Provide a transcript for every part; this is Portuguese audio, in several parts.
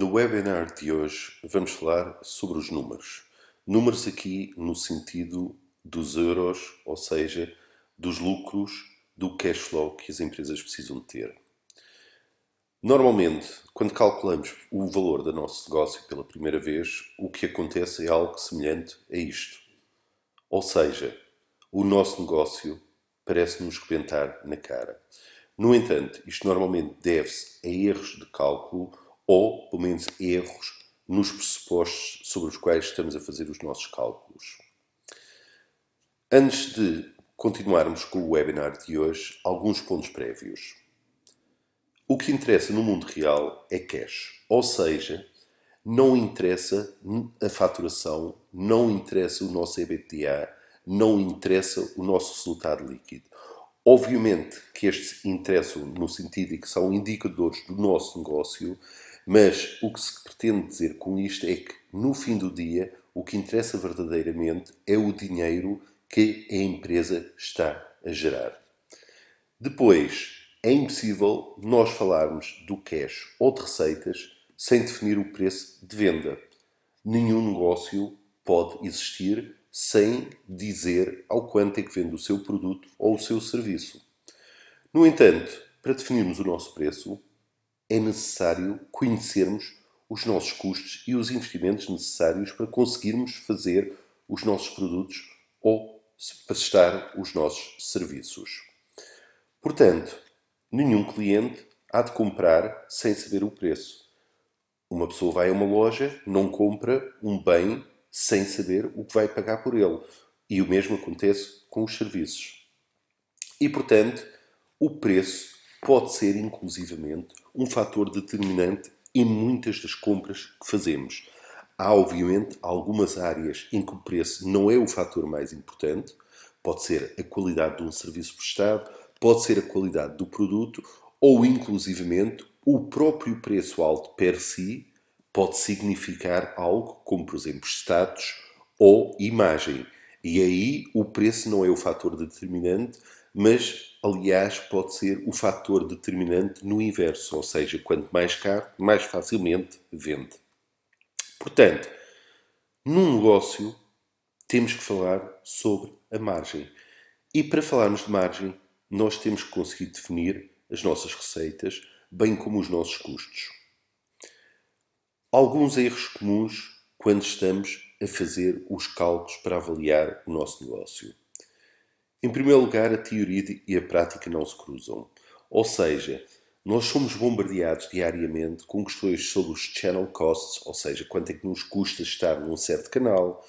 No webinar de hoje vamos falar sobre os números. Números aqui no sentido dos euros, ou seja, dos lucros, do cash flow que as empresas precisam ter. Normalmente, quando calculamos o valor do nosso negócio pela primeira vez, o que acontece é algo semelhante a isto. Ou seja, o nosso negócio parece-nos rebentar na cara. No entanto, isto normalmente deve-se a erros de cálculo ou, pelo menos, erros nos pressupostos sobre os quais estamos a fazer os nossos cálculos. Antes de continuarmos com o webinar de hoje, alguns pontos prévios. O que interessa no mundo real é cash, ou seja, não interessa a faturação, não interessa o nosso EBITDA, não interessa o nosso resultado líquido. Obviamente que estes interessam no sentido de que são indicadores do nosso negócio, mas o que se pretende dizer com isto é que, no fim do dia, o que interessa verdadeiramente é o dinheiro que a empresa está a gerar. Depois, é impossível nós falarmos do cash ou de receitas sem definir o preço de venda. Nenhum negócio pode existir sem dizer ao quanto é que vende o seu produto ou o seu serviço. No entanto, para definirmos o nosso preço, é necessário conhecermos os nossos custos e os investimentos necessários para conseguirmos fazer os nossos produtos ou prestar os nossos serviços. Portanto, nenhum cliente há de comprar sem saber o preço. Uma pessoa vai a uma loja, não compra um bem sem saber o que vai pagar por ele. E o mesmo acontece com os serviços. E, portanto, o preço pode ser inclusivamente um fator determinante em muitas das compras que fazemos. Há, obviamente, algumas áreas em que o preço não é o fator mais importante. Pode ser a qualidade de um serviço prestado, pode ser a qualidade do produto ou, inclusivamente, o próprio preço alto per si pode significar algo como, por exemplo, status ou imagem. E aí o preço não é o fator determinante, mas, aliás, pode ser o fator determinante no inverso, ou seja, quanto mais caro, mais facilmente vende. Portanto, num negócio, temos que falar sobre a margem. E para falarmos de margem, nós temos que conseguir definir as nossas receitas, bem como os nossos custos. Alguns erros comuns quando estamos a fazer os cálculos para avaliar o nosso negócio. Em primeiro lugar, a teoria e a prática não se cruzam. Ou seja, nós somos bombardeados diariamente com questões sobre os channel costs, ou seja, quanto é que nos custa estar num certo canal,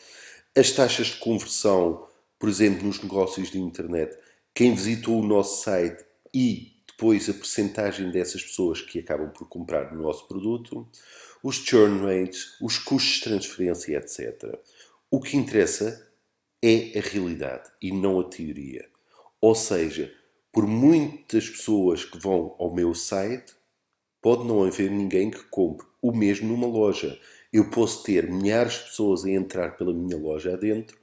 as taxas de conversão, por exemplo, nos negócios de internet, quem visitou o nosso site e depois a percentagem dessas pessoas que acabam por comprar o nosso produto, os churn rates, os custos de transferência, etc. O que interessa é a realidade e não a teoria. Ou seja, por muitas pessoas que vão ao meu site, pode não haver ninguém que compre o mesmo numa loja. Eu posso ter milhares de pessoas a entrar pela minha loja adentro,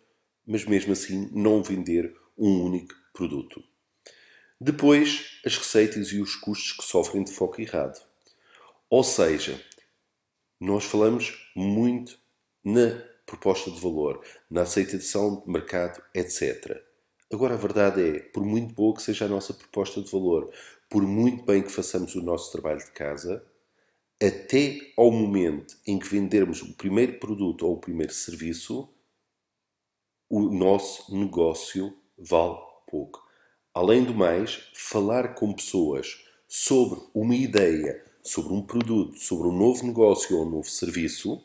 mas mesmo assim não vender um único produto. Depois, as receitas e os custos que sofrem de foco errado. Ou seja, nós falamos muito na proposta de valor, na aceitação de mercado, etc. Agora, a verdade é, por muito boa que seja a nossa proposta de valor, por muito bem que façamos o nosso trabalho de casa, até ao momento em que vendermos o primeiro produto ou o primeiro serviço, o nosso negócio vale pouco. Além do mais, falar com pessoas sobre uma ideia, sobre um produto, sobre um novo negócio ou um novo serviço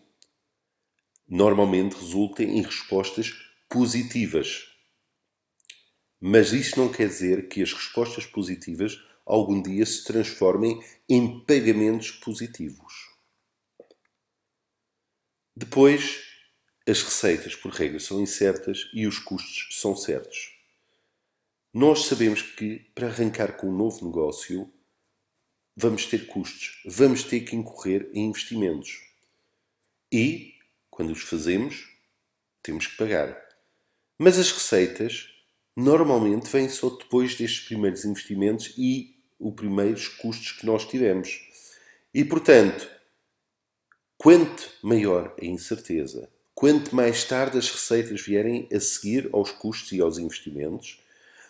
normalmente resultem em respostas positivas. Mas isso não quer dizer que as respostas positivas algum dia se transformem em pagamentos positivos. Depois, as receitas, por regra, são incertas e os custos são certos. Nós sabemos que, para arrancar com um novo negócio, vamos ter custos, vamos ter que incorrer em investimentos. E quando os fazemos, temos que pagar. Mas as receitas normalmente vêm só depois destes primeiros investimentos e os primeiros custos que nós tivemos. E portanto, quanto maior a incerteza, quanto mais tarde as receitas vierem a seguir aos custos e aos investimentos,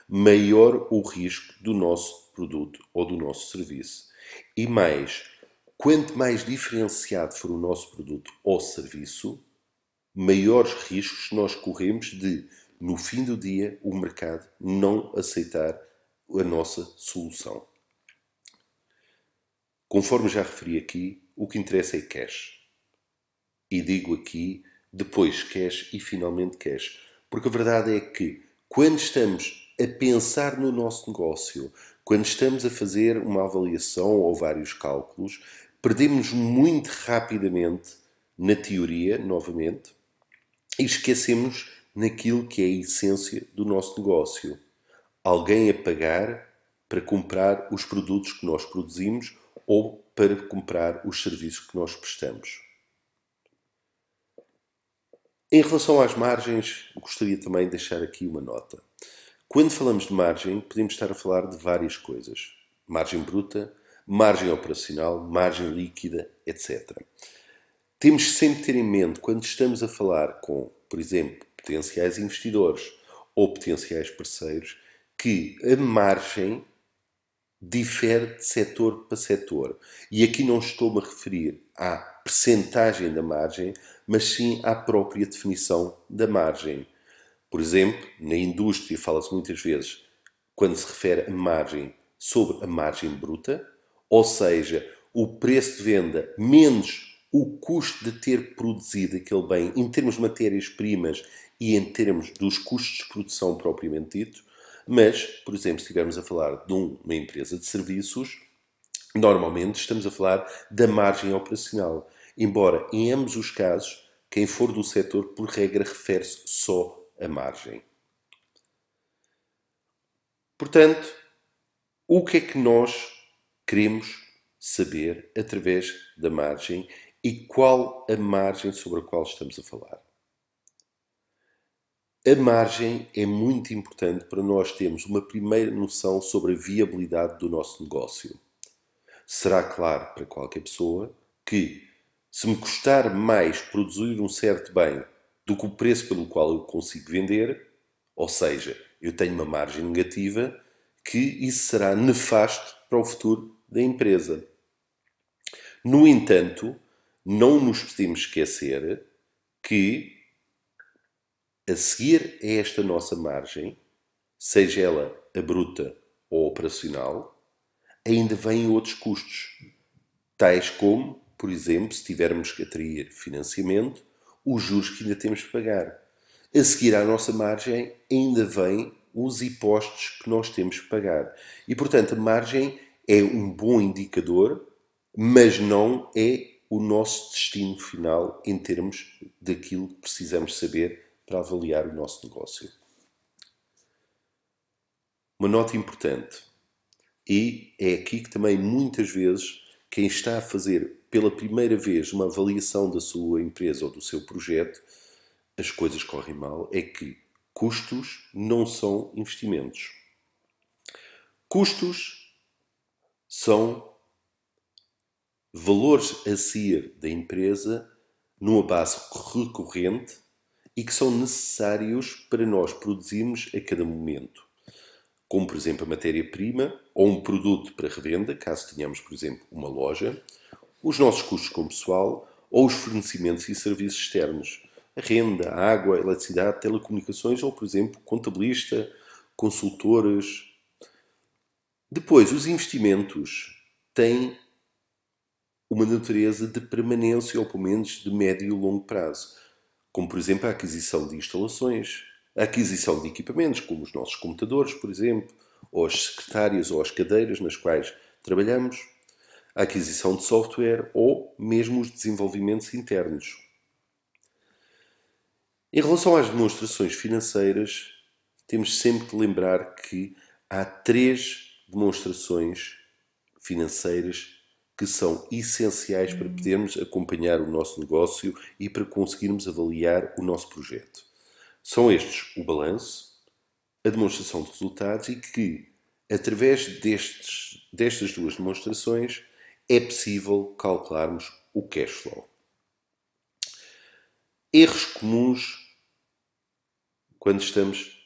maior o risco do nosso produto ou do nosso serviço. E mais, Quanto mais diferenciado for o nosso produto ou serviço, maiores riscos nós corremos de, no fim do dia, o mercado não aceitar a nossa solução. Conforme já referi aqui, o que interessa é cash. E digo aqui depois cash e finalmente cash, porque a verdade é que quando estamos a pensar no nosso negócio, quando estamos a fazer uma avaliação ou vários cálculos, perdemos muito rapidamente na teoria, novamente, e esquecemos naquilo que é a essência do nosso negócio. Alguém a pagar para comprar os produtos que nós produzimos ou para comprar os serviços que nós prestamos. Em relação às margens, gostaria também de deixar aqui uma nota. Quando falamos de margem, podemos estar a falar de várias coisas: margem bruta, margem operacional, margem líquida, etc. Temos sempre ter em mente, quando estamos a falar com, por exemplo, potenciais investidores ou potenciais parceiros, que a margem difere de setor para setor. E aqui não estou-me a referir à percentagem da margem, mas sim à própria definição da margem. Por exemplo, na indústria fala-se muitas vezes, quando se refere a margem, sobre a margem bruta, ou seja, o preço de venda menos o custo de ter produzido aquele bem em termos de matérias-primas e em termos dos custos de produção propriamente dito, mas, por exemplo, se estivermos a falar de uma empresa de serviços, normalmente estamos a falar da margem operacional. Embora, em ambos os casos, quem for do setor, por regra, refere-se só à margem. Portanto, o que é que nós Queremos saber através da margem e qual a margem sobre a qual estamos a falar. A margem é muito importante para nós termos uma primeira noção sobre a viabilidade do nosso negócio. Será claro para qualquer pessoa que, se me custar mais produzir um certo bem do que o preço pelo qual eu consigo vender, ou seja, eu tenho uma margem negativa, que isso será nefasto para o futuro da empresa. No entanto, não nos podemos esquecer que a seguir a esta nossa margem, seja ela a bruta ou operacional, ainda vêm outros custos, tais como, por exemplo, se tivermos que atrair financiamento, os juros que ainda temos de pagar. A seguir à nossa margem ainda vêm os impostos que nós temos de pagar. E, portanto, a margem é um bom indicador, mas não é o nosso destino final em termos daquilo que precisamos saber para avaliar o nosso negócio. Uma nota importante, e é aqui que também muitas vezes quem está a fazer pela primeira vez uma avaliação da sua empresa ou do seu projeto, as coisas correm mal, é que custos não são investimentos. Custos são valores a ser da empresa numa base recorrente e que são necessários para nós produzirmos a cada momento. Como, por exemplo, a matéria-prima ou um produto para revenda, caso tenhamos, por exemplo, uma loja, os nossos custos com pessoal ou os fornecimentos e serviços externos, a renda, a água, a eletricidade, telecomunicações ou, por exemplo, contabilista, consultores, depois, os investimentos têm uma natureza de permanência, ou pelo menos de médio e longo prazo, como por exemplo a aquisição de instalações, a aquisição de equipamentos, como os nossos computadores, por exemplo, ou as secretárias ou as cadeiras nas quais trabalhamos, a aquisição de software ou mesmo os desenvolvimentos internos. Em relação às demonstrações financeiras, temos sempre que lembrar que há três demonstrações financeiras que são essenciais para podermos acompanhar o nosso negócio e para conseguirmos avaliar o nosso projeto. São estes o balanço, a demonstração de resultados e que, através destes, destas duas demonstrações, é possível calcularmos o cash flow. Erros comuns quando estamos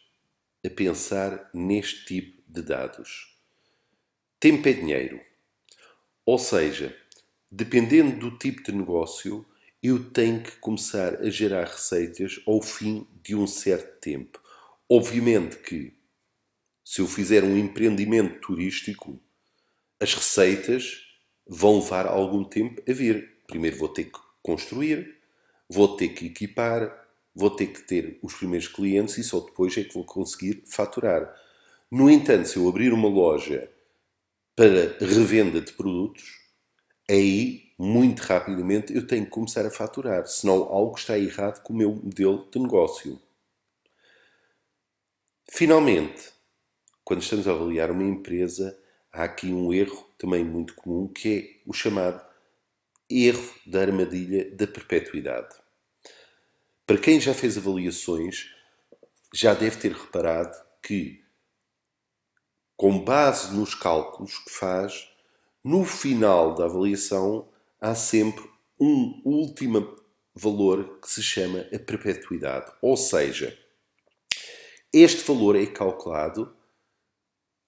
a pensar neste tipo de dados. Tempo é dinheiro. Ou seja, dependendo do tipo de negócio, eu tenho que começar a gerar receitas ao fim de um certo tempo. Obviamente que, se eu fizer um empreendimento turístico, as receitas vão levar algum tempo a vir. Primeiro vou ter que construir, vou ter que equipar, vou ter que ter os primeiros clientes e só depois é que vou conseguir faturar. No entanto, se eu abrir uma loja para revenda de produtos, aí muito rapidamente eu tenho que começar a faturar, senão algo está errado com o meu modelo de negócio. Finalmente, quando estamos a avaliar uma empresa, há aqui um erro também muito comum que é o chamado erro da armadilha da perpetuidade. Para quem já fez avaliações, já deve ter reparado que com base nos cálculos que faz, no final da avaliação há sempre um último valor que se chama a perpetuidade. Ou seja, este valor é calculado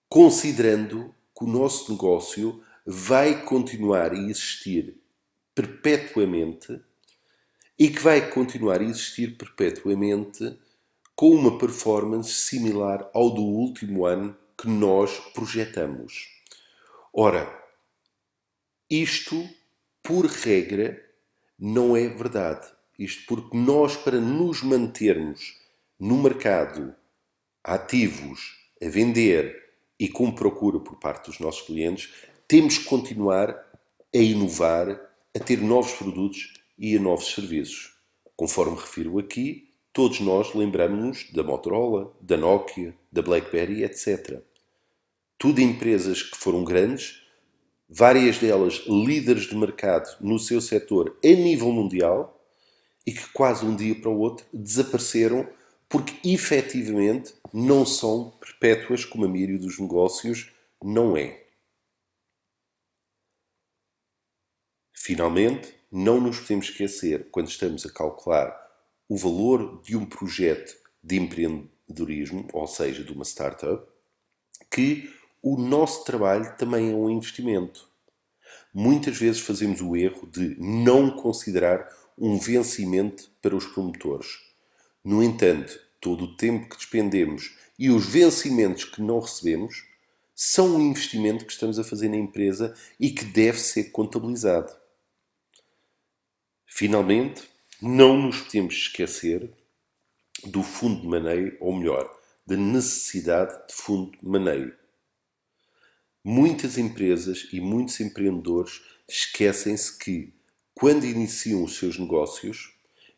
considerando que o nosso negócio vai continuar a existir perpetuamente e que vai continuar a existir perpetuamente com uma performance similar ao do último ano que nós projetamos. Ora, isto, por regra, não é verdade. Isto porque nós, para nos mantermos no mercado ativos, a vender e com procura por parte dos nossos clientes, temos que continuar a inovar, a ter novos produtos e a novos serviços. Conforme refiro aqui, Todos nós lembramos-nos da Motorola, da Nokia, da BlackBerry, etc. Tudo empresas que foram grandes, várias delas líderes de mercado no seu setor a nível mundial e que quase um dia para o outro desapareceram porque efetivamente não são perpétuas como a mídia dos negócios não é. Finalmente, não nos podemos esquecer, quando estamos a calcular o valor de um projeto de empreendedorismo, ou seja, de uma startup, que o nosso trabalho também é um investimento. Muitas vezes fazemos o erro de não considerar um vencimento para os promotores. No entanto, todo o tempo que despendemos e os vencimentos que não recebemos são um investimento que estamos a fazer na empresa e que deve ser contabilizado. Finalmente, não nos podemos esquecer do fundo de maneio, ou melhor, da necessidade de fundo de maneio. Muitas empresas e muitos empreendedores esquecem-se que, quando iniciam os seus negócios,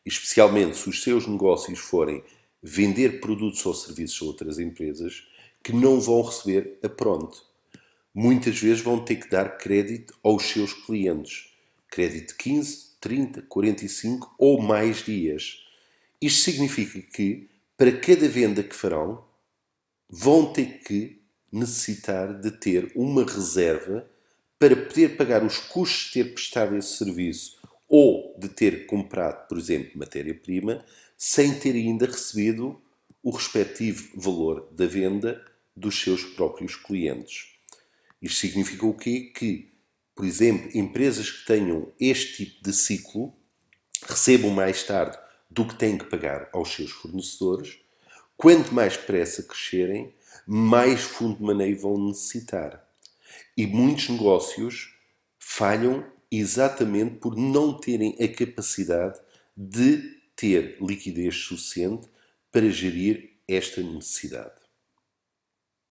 especialmente se os seus negócios forem vender produtos ou serviços a outras empresas, que não vão receber a pronto. Muitas vezes vão ter que dar crédito aos seus clientes. Crédito de 15, 30, 45 ou mais dias. Isto significa que, para cada venda que farão, vão ter que necessitar de ter uma reserva para poder pagar os custos de ter prestado esse serviço ou de ter comprado, por exemplo, matéria-prima, sem ter ainda recebido o respectivo valor da venda dos seus próprios clientes. Isto significa o quê? Que por exemplo, empresas que tenham este tipo de ciclo recebam mais tarde do que têm que pagar aos seus fornecedores. Quanto mais pressa crescerem, mais fundo de maneio vão necessitar. E muitos negócios falham exatamente por não terem a capacidade de ter liquidez suficiente para gerir esta necessidade.